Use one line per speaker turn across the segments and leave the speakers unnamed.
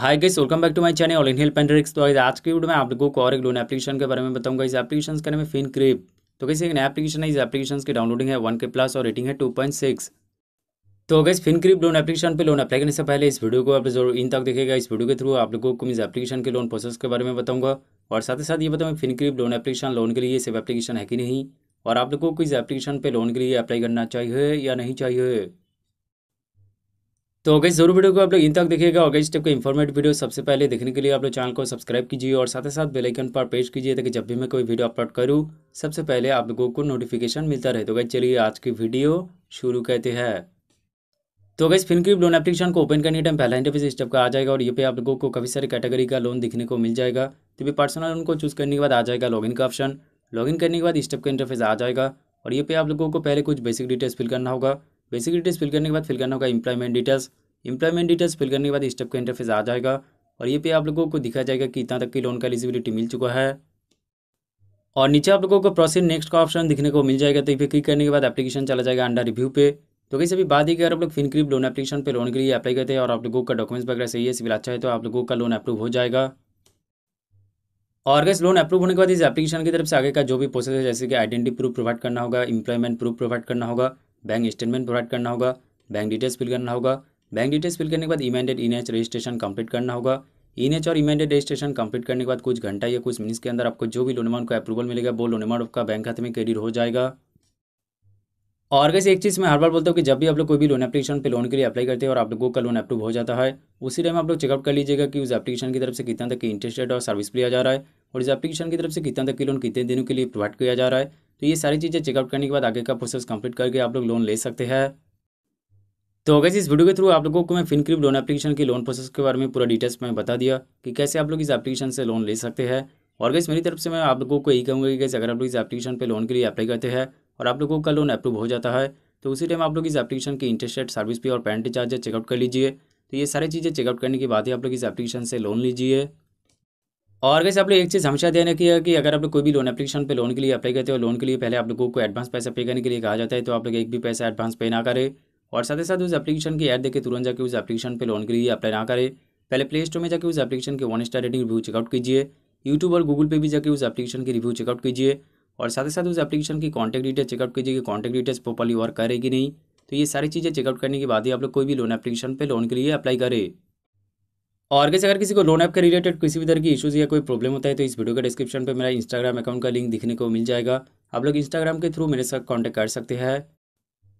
hi guys welcome back to my channel in help and तो आज की video में आप लोगों को और एक लोन एप्लीकेशन के बारे में बताऊंगा इस एप्लीकेशन का नाम है फिन क्रिप तो कैसे एक नया एप्लीकेशन है इस एप्लीकेशन की डाउनलोडिंग है वन के प्लस और रेटिंग है टू पॉइंट सिक्स तो गैस फिनक्रिप लोन एप्लीकेशन पर लोन अप्लाई करने से पहले इस वीडियो को आप जरूर इन तक देखेगा इस वीडियो के थ्रू आप लोगों को इस एप्लीकेशन के लोन प्रोसेस के बारे में बताऊंगा और साथ ही साथ ये बताऊँ फिनक्रिप लोन एप्लीकेशन लोन के लिए सिर्फ एप्लीकेशन है कि नहीं और आप लोगों को इस एप्लीकेशन पे लोन के लिए अप्लाई करना चाहिए या नहीं चाहिए तो अगर जरूर वीडियो को आप लोग इन तक देखिएगा और गई स्टेप का इन्फॉर्मेट वीडियो सबसे पहले देखने के लिए आप लोग चैनल को सब्सक्राइब कीजिए और साथ ही साथ बेलाइकन पर प्रेस कीजिए ताकि जब भी मैं कोई वीडियो अपलोड करूँ सबसे पहले आप लोगों को नोटिफिकेशन मिलता रहे तो गई चलिए आज की वीडियो शुरू कहते हैं तो अगर की लोन एप्लीकेशन को ओपन करने टाइम पहला इंटरफेस इस का आ जाएगा और ये पे आप लोगों को काफ़ी सारे कैटेगरी का लोन दिखने को मिल जाएगा तो भी पर्सनल लोन को चूज़ करने के बाद आ जाएगा लॉगिन का ऑप्शन लॉगिन करने के बाद इस का इंटरफेस आ जाएगा और ये पे आप लोगों को पहले कुछ बेसिक डिटेल्स फिल करना होगा बेसिक डिटेल्स फिल करने के बाद फिल करना होगा employment details employment details fill करने के बाद इस स्टेप का इंटरफेस आ जाएगा और ये पे आप लोगों को दिखाया जाएगा कि इतना तक की लोन का एलिजिबिलिटी मिल चुका है और नीचे आप लोगों को प्रोसेस नेक्स्ट का ऑप्शन दिखने को मिल जाएगा तो ये क्लिक करने के बाद एप्लीकेशन चला जाएगा अंडर रिव्यू पे तो कैसे भी बात ही कि अगर आप लोग फिनक्रिप लोन एप्लीकेशन पे लोन के लिए अप्लाई करते हैं और आप लोगों का डॉक्यूमेंट्स वगैरह सही है सिविल अच्छा है तो आप लोगों का लोन अप्रूव हो जाएगा और गैस लोन अप्रूव होने के बाद इस एप्लीकेशन की तरफ से आगे का जो भी प्रोसेस है जैसे कि आइडेंटिटी प्रूफ प्रोवाइड करना होगा इंप्लॉयमेंट प्रूफ प्रोवाइड करना होगा बैंक स्टेटमेंट प्रोवाइड करना होगा बैंक डिटेल्स फिल करना होगा बैंक डिटेल्स फिल करने के बाद इमेंडेड इन एच रजिस्ट्रेशन कंप्लीट करना होगा इन एच और इमेंडेड रजिस्ट्रेशन कंप्लीट करने के बाद कुछ घंटा या कुछ मिनट के अंदर आपको जो भी लोन अमाउंट का अप्रूवल मिलेगा वो लोन अमाउंट आपका बैंक खाते में क्रेडिट हो जाएगा और अगर एक चीज़ मैं हर बार बोलता हूँ कि जब भी आप लोग कोई भी लोन एप्लीकेशन पे लोन के लिए अप्लाई करते हैं और आप लोगों का लोन अप्रूव हो जाता है उसी टाइम आप लोग चेकअप कर लीजिएगा कि उस एप्लीकेशन की तरफ से कितना तक की इंटरेस्ट रेट और सर्विस लिया जा रहा है और इस एप्लीकेशन की तरफ से कितना तक की लोन कितने दिनों के लिए प्रोवाइड किया जा रहा है तो ये सारी चीज़ें चेकआउट करने के बाद आगे का प्रोसेस कंप्लीट करके आप लोग लोन ले सकते हैं तो अगर इस वीडियो के थ्रू आप लोगों को मैं फिनक्रिप लोन एप्लीकेशन की लोन प्रोसेस के बारे में पूरा डिटेल्स में बता दिया कि कैसे आप लोग इस एप्लीकेशन से लोन ले सकते हैं और गैस मेरी तरफ से मैं आप लोगों को यही कहूँगा कि अगर आप लोग इस एप्लीकेशन पर लोन के लिए अप्लाई करते हैं और आप लोगों का लोन अप्रूव हो जाता है तो उसी टाइम आप लोग इस एप्लीकेशन की इंटरेस्ट रेट सर्विस पे और पेंट चार्जेस चेकआउट कर लीजिए तो ये सारी चीज़ें चेकआउट करने के बाद ही आप लोग इस एप्लीकेशन से लोन लीजिए और वैसे आप लोग एक चीज़ हमेशा ध्यान रखिएगा कि अगर आप लोग कोई भी लोन एप्लीकेशन पे लोन के लिए अप्लाई करते हो लोन के लिए पहले आप लोगों को एडवांस पैसा पे करने के लिए कहा जाता है तो आप लोग एक भी पैसा एडवांस पे ना करें और साथ ही साथ उस एप्लीकेशन की ऐड देखे तुरंत जाकर उस एप्लीकेशन पर लोन के लिए अप्लाई ना करें पहले प्ले स्टोर में जाकर उस एप्लीकेशन के one star rating review check out कीजिए यूट्यूब और गूगल पर भी जाकर उस एप्लीकेशन की रिव्यू चेकआउट कीजिए और साथ ही साथ उस एप्लीकेशन की कॉन्टैक्ट डिटेल्स चेकआउट कीजिए कि कॉन्टैक्ट डिटेल्स प्रॉपरली वर्क करेगी नहीं तो ये सारी चीज़ें चेकआउट करने के बाद ही आप लोग कोई भी लोन एप्लीकेशन पर लोन के लिए अप्लाई करें और कैसे अगर किसी को लोन ऐप के रिलेटेड किसी भी तरह की इशूज़ या कोई प्रॉब्लम होता है तो इस वीडियो के डिस्क्रिप्शन पर मेरा इंस्टाग्राम अकाउंट का लिंक दिखने को मिल जाएगा आप लोग इंस्टाग्राम के थ्रू मेरे साथ कॉन्टैक्ट कर सकते हैं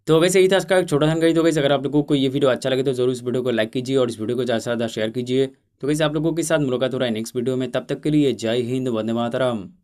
तो वैसे ही था इसका एक छोटा जानकारी तो वैसे अगर आप लोगों को ये वीडियो अच्छा लगे तो जरूर इस वीडियो को लाइक कीजिए और इस वीडियो को ज़्यादा से ज़्यादा शेयर कीजिए तो वैसे आप लोगों के साथ मुलाकात हो रहा है नेक्स्ट वीडियो में तब तक के लिए जय हिंद वंदे मातरम